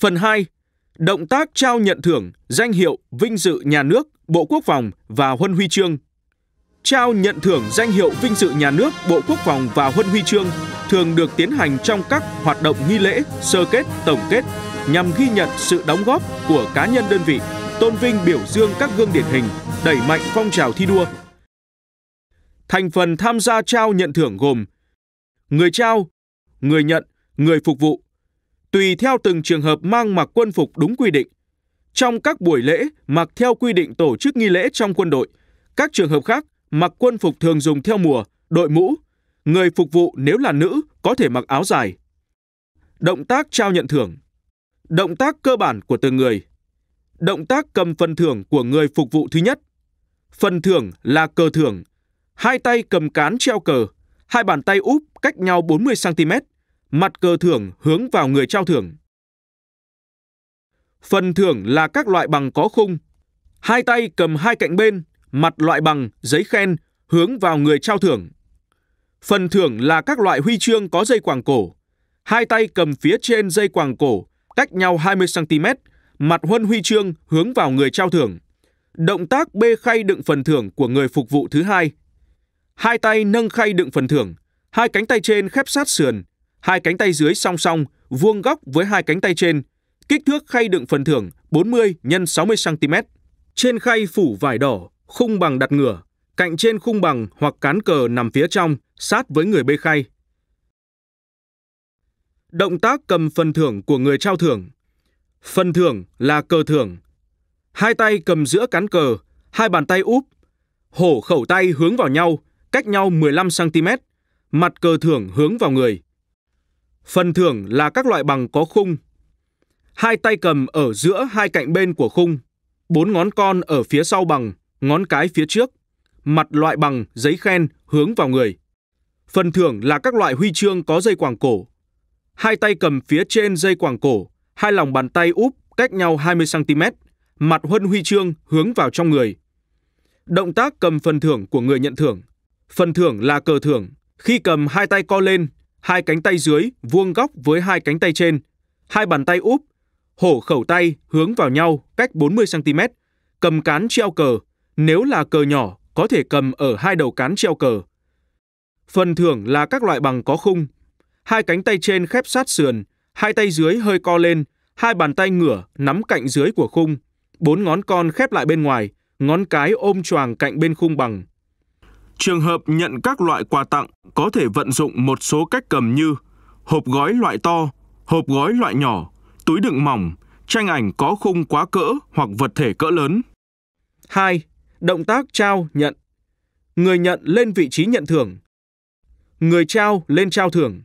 Phần 2. Động tác trao nhận thưởng, danh hiệu, vinh dự nhà nước, Bộ Quốc phòng và huân huy chương. Trao nhận thưởng danh hiệu vinh dự nhà nước, Bộ Quốc phòng và huân huy chương thường được tiến hành trong các hoạt động nghi lễ, sơ kết, tổng kết nhằm ghi nhận sự đóng góp của cá nhân đơn vị, tôn vinh biểu dương các gương điển hình, đẩy mạnh phong trào thi đua. Thành phần tham gia trao nhận thưởng gồm người trao, người nhận, người phục vụ, tùy theo từng trường hợp mang mặc quân phục đúng quy định. Trong các buổi lễ, mặc theo quy định tổ chức nghi lễ trong quân đội. Các trường hợp khác, mặc quân phục thường dùng theo mùa, đội mũ. Người phục vụ nếu là nữ có thể mặc áo dài. Động tác trao nhận thưởng. Động tác cơ bản của từng người. Động tác cầm phần thưởng của người phục vụ thứ nhất. Phần thưởng là cờ thưởng. Hai tay cầm cán treo cờ, hai bàn tay úp cách nhau 40 cm mặt cờ thưởng hướng vào người trao thưởng. Phần thưởng là các loại bằng có khung, hai tay cầm hai cạnh bên, mặt loại bằng, giấy khen hướng vào người trao thưởng. Phần thưởng là các loại huy chương có dây quàng cổ, hai tay cầm phía trên dây quàng cổ cách nhau 20 cm, mặt huân huy chương hướng vào người trao thưởng. Động tác bê khay đựng phần thưởng của người phục vụ thứ hai. Hai tay nâng khay đựng phần thưởng, hai cánh tay trên khép sát sườn, hai cánh tay dưới song song, vuông góc với hai cánh tay trên, kích thước khay đựng phần thưởng 40 x 60 cm. Trên khay phủ vải đỏ, khung bằng đặt ngửa, cạnh trên khung bằng hoặc cán cờ nằm phía trong, sát với người bê khay. Động tác cầm phần thưởng của người trao thưởng. Phần thưởng là cờ thưởng. Hai tay cầm giữa cán cờ, hai bàn tay úp, hổ khẩu tay hướng vào nhau, cách nhau 15 cm, mặt cờ thưởng hướng vào người. Phần thưởng là các loại bằng có khung. Hai tay cầm ở giữa hai cạnh bên của khung, bốn ngón con ở phía sau bằng, ngón cái phía trước, mặt loại bằng giấy khen hướng vào người. Phần thưởng là các loại huy chương có dây quàng cổ. Hai tay cầm phía trên dây quàng cổ, hai lòng bàn tay úp cách nhau 20 cm, mặt huân huy chương hướng vào trong người. Động tác cầm phần thưởng của người nhận thưởng. Phần thưởng là cờ thưởng, khi cầm hai tay co lên, hai cánh tay dưới vuông góc với hai cánh tay trên, hai bàn tay úp, hổ khẩu tay hướng vào nhau cách 40cm, cầm cán treo cờ, nếu là cờ nhỏ có thể cầm ở hai đầu cán treo cờ. Phần thưởng là các loại bằng có khung, hai cánh tay trên khép sát sườn, hai tay dưới hơi co lên, hai bàn tay ngửa nắm cạnh dưới của khung, bốn ngón con khép lại bên ngoài, ngón cái ôm choàng cạnh bên khung bằng. Trường hợp nhận các loại quà tặng có thể vận dụng một số cách cầm như hộp gói loại to, hộp gói loại nhỏ, túi đựng mỏng, tranh ảnh có khung quá cỡ hoặc vật thể cỡ lớn. 2. Động tác trao nhận. Người nhận lên vị trí nhận thưởng. Người trao lên trao thưởng.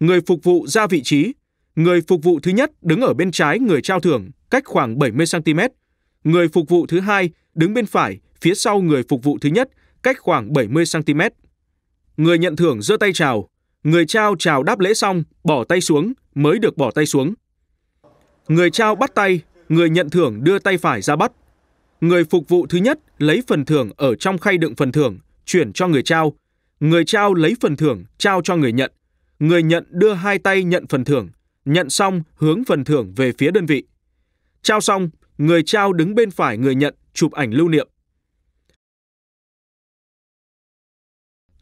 Người phục vụ ra vị trí. Người phục vụ thứ nhất đứng ở bên trái người trao thưởng, cách khoảng 70 cm. Người phục vụ thứ hai đứng bên phải, phía sau người phục vụ thứ nhất, cách khoảng 70 cm. Người nhận thưởng giơ tay chào, người trao chào đáp lễ xong, bỏ tay xuống mới được bỏ tay xuống. Người trao bắt tay, người nhận thưởng đưa tay phải ra bắt. Người phục vụ thứ nhất lấy phần thưởng ở trong khay đựng phần thưởng, chuyển cho người trao. Người trao lấy phần thưởng, trao cho người nhận. Người nhận đưa hai tay nhận phần thưởng, nhận xong hướng phần thưởng về phía đơn vị. Trao xong, người trao đứng bên phải người nhận chụp ảnh lưu niệm.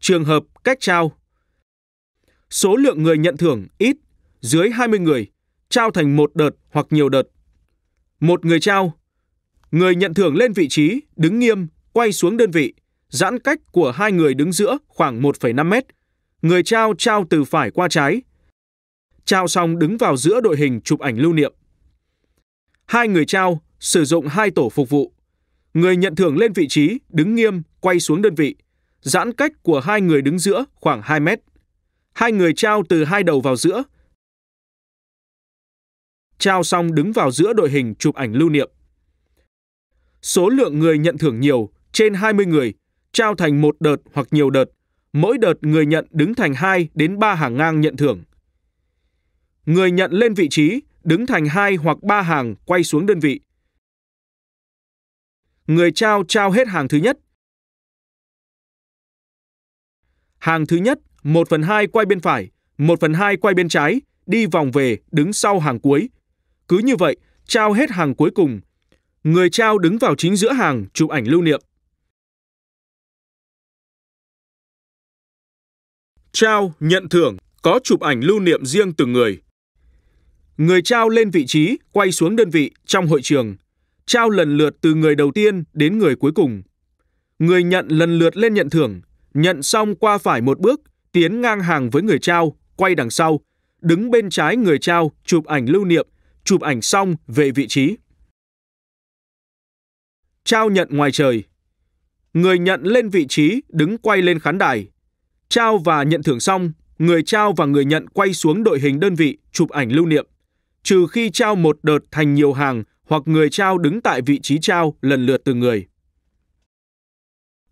trường hợp cách trao. Số lượng người nhận thưởng ít, dưới 20 người, trao thành một đợt hoặc nhiều đợt. Một người trao, người nhận thưởng lên vị trí, đứng nghiêm, quay xuống đơn vị, giãn cách của hai người đứng giữa khoảng 1,5 mét. Người trao trao từ phải qua trái. Trao xong đứng vào giữa đội hình chụp ảnh lưu niệm. Hai người trao sử dụng hai tổ phục vụ. Người nhận thưởng lên vị trí, đứng nghiêm, quay xuống đơn vị – giãn cách của hai người đứng giữa khoảng 2 mét. Hai người trao từ hai đầu vào giữa. Trao xong đứng vào giữa đội hình chụp ảnh lưu niệm. Số lượng người nhận thưởng nhiều, trên 20 người, trao thành một đợt hoặc nhiều đợt. Mỗi đợt người nhận đứng thành 2 đến 3 hàng ngang nhận thưởng. Người nhận lên vị trí, đứng thành 2 hoặc 3 hàng quay xuống đơn vị. Người trao trao hết hàng thứ nhất, Hàng thứ nhất, 1 phần 2 quay bên phải, 1 phần 2 quay bên trái, đi vòng về đứng sau hàng cuối. Cứ như vậy, trao hết hàng cuối cùng. Người trao đứng vào chính giữa hàng chụp ảnh lưu niệm. Trao, nhận thưởng, có chụp ảnh lưu niệm riêng từng người. Người trao lên vị trí, quay xuống đơn vị trong hội trường. Trao lần lượt từ người đầu tiên đến người cuối cùng. Người nhận lần lượt lên nhận thưởng, nhận xong qua phải một bước, tiến ngang hàng với người trao, quay đằng sau, đứng bên trái người trao chụp ảnh lưu niệm, chụp ảnh xong về vị trí. Trao nhận ngoài trời. Người nhận lên vị trí đứng quay lên khán đài. Trao và nhận thưởng xong, người trao và người nhận quay xuống đội hình đơn vị chụp ảnh lưu niệm. Trừ khi trao một đợt thành nhiều hàng hoặc người trao đứng tại vị trí trao lần lượt từng người.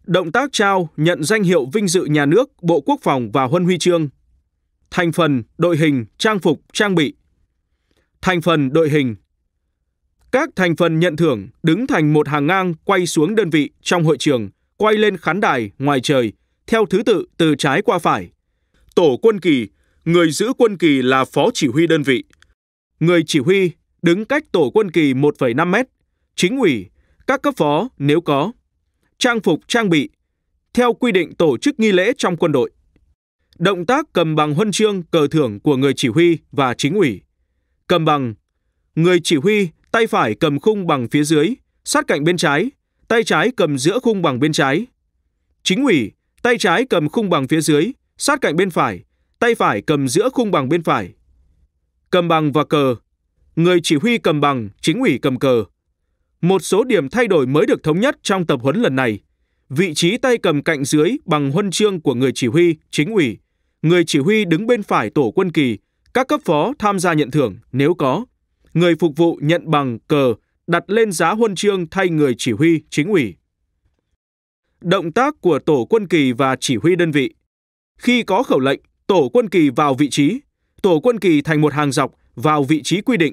Động tác trao nhận danh hiệu vinh dự nhà nước, Bộ Quốc phòng và Huân Huy chương. Thành phần, đội hình, trang phục, trang bị. Thành phần, đội hình. Các thành phần nhận thưởng đứng thành một hàng ngang quay xuống đơn vị trong hội trường, quay lên khán đài ngoài trời, theo thứ tự từ trái qua phải. Tổ quân kỳ, người giữ quân kỳ là phó chỉ huy đơn vị. Người chỉ huy đứng cách tổ quân kỳ 1,5 mét, chính ủy, các cấp phó nếu có trang phục trang bị, theo quy định tổ chức nghi lễ trong quân đội. Động tác cầm bằng huân chương cờ thưởng của người chỉ huy và chính ủy. Cầm bằng, người chỉ huy tay phải cầm khung bằng phía dưới, sát cạnh bên trái, tay trái cầm giữa khung bằng bên trái. Chính ủy, tay trái cầm khung bằng phía dưới, sát cạnh bên phải, tay phải cầm giữa khung bằng bên phải. Cầm bằng và cờ. Người chỉ huy cầm bằng, chính ủy cầm cờ, một số điểm thay đổi mới được thống nhất trong tập huấn lần này. Vị trí tay cầm cạnh dưới bằng huân chương của người chỉ huy, chính ủy. Người chỉ huy đứng bên phải tổ quân kỳ, các cấp phó tham gia nhận thưởng nếu có. Người phục vụ nhận bằng cờ đặt lên giá huân chương thay người chỉ huy, chính ủy. Động tác của tổ quân kỳ và chỉ huy đơn vị. Khi có khẩu lệnh, tổ quân kỳ vào vị trí, tổ quân kỳ thành một hàng dọc vào vị trí quy định.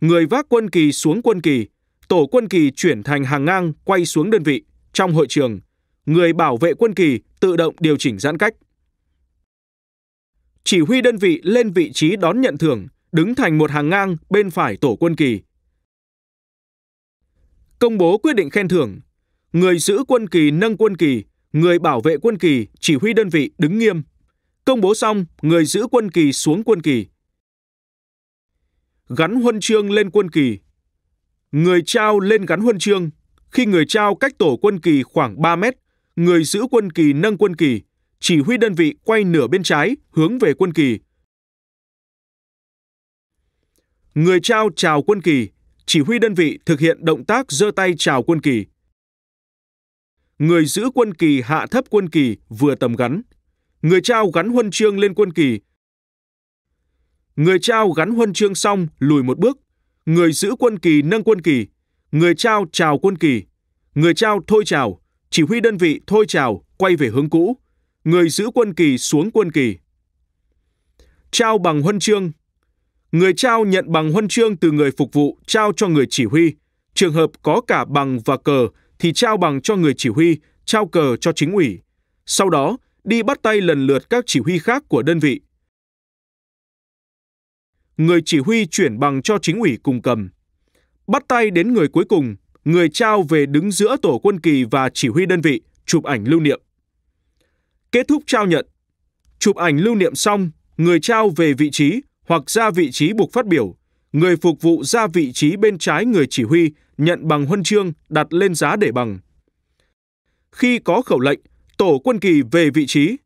Người vác quân kỳ xuống quân kỳ, tổ quân kỳ chuyển thành hàng ngang quay xuống đơn vị. Trong hội trường, người bảo vệ quân kỳ tự động điều chỉnh giãn cách. Chỉ huy đơn vị lên vị trí đón nhận thưởng, đứng thành một hàng ngang bên phải tổ quân kỳ. Công bố quyết định khen thưởng. Người giữ quân kỳ nâng quân kỳ, người bảo vệ quân kỳ, chỉ huy đơn vị đứng nghiêm. Công bố xong, người giữ quân kỳ xuống quân kỳ. Gắn huân chương lên quân kỳ, Người trao lên gắn huân chương, khi người trao cách tổ quân kỳ khoảng 3 mét, người giữ quân kỳ nâng quân kỳ, chỉ huy đơn vị quay nửa bên trái hướng về quân kỳ. Người trao chào quân kỳ, chỉ huy đơn vị thực hiện động tác giơ tay chào quân kỳ. Người giữ quân kỳ hạ thấp quân kỳ vừa tầm gắn. Người trao gắn huân chương lên quân kỳ. Người trao gắn huân chương xong lùi một bước, người giữ quân kỳ nâng quân kỳ, người trao chào quân kỳ, người trao thôi chào, chỉ huy đơn vị thôi chào quay về hướng cũ, người giữ quân kỳ xuống quân kỳ. Trao bằng huân chương Người trao nhận bằng huân chương từ người phục vụ trao cho người chỉ huy. Trường hợp có cả bằng và cờ thì trao bằng cho người chỉ huy, trao cờ cho chính ủy. Sau đó, đi bắt tay lần lượt các chỉ huy khác của đơn vị – người chỉ huy chuyển bằng cho chính ủy cùng cầm. Bắt tay đến người cuối cùng, người trao về đứng giữa tổ quân kỳ và chỉ huy đơn vị, chụp ảnh lưu niệm. Kết thúc trao nhận. Chụp ảnh lưu niệm xong, người trao về vị trí hoặc ra vị trí buộc phát biểu, người phục vụ ra vị trí bên trái người chỉ huy, nhận bằng huân chương đặt lên giá để bằng. Khi có khẩu lệnh, tổ quân kỳ về vị trí.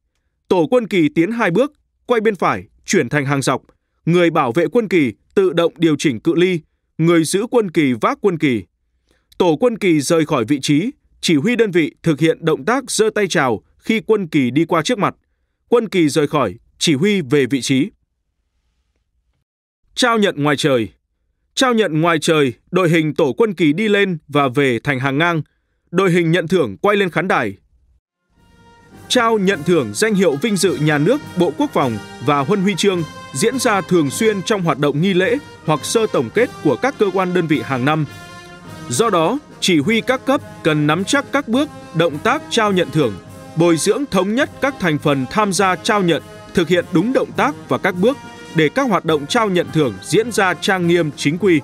Tổ quân kỳ tiến hai bước, quay bên phải, chuyển thành hàng dọc, người bảo vệ quân kỳ tự động điều chỉnh cự ly, người giữ quân kỳ vác quân kỳ. Tổ quân kỳ rời khỏi vị trí, chỉ huy đơn vị thực hiện động tác giơ tay chào khi quân kỳ đi qua trước mặt. Quân kỳ rời khỏi, chỉ huy về vị trí. Trao nhận ngoài trời Trao nhận ngoài trời, đội hình tổ quân kỳ đi lên và về thành hàng ngang. Đội hình nhận thưởng quay lên khán đài. Trao nhận thưởng danh hiệu vinh dự nhà nước, Bộ Quốc phòng và huân huy chương diễn ra thường xuyên trong hoạt động nghi lễ hoặc sơ tổng kết của các cơ quan đơn vị hàng năm. Do đó, chỉ huy các cấp cần nắm chắc các bước, động tác trao nhận thưởng, bồi dưỡng thống nhất các thành phần tham gia trao nhận, thực hiện đúng động tác và các bước để các hoạt động trao nhận thưởng diễn ra trang nghiêm chính quy.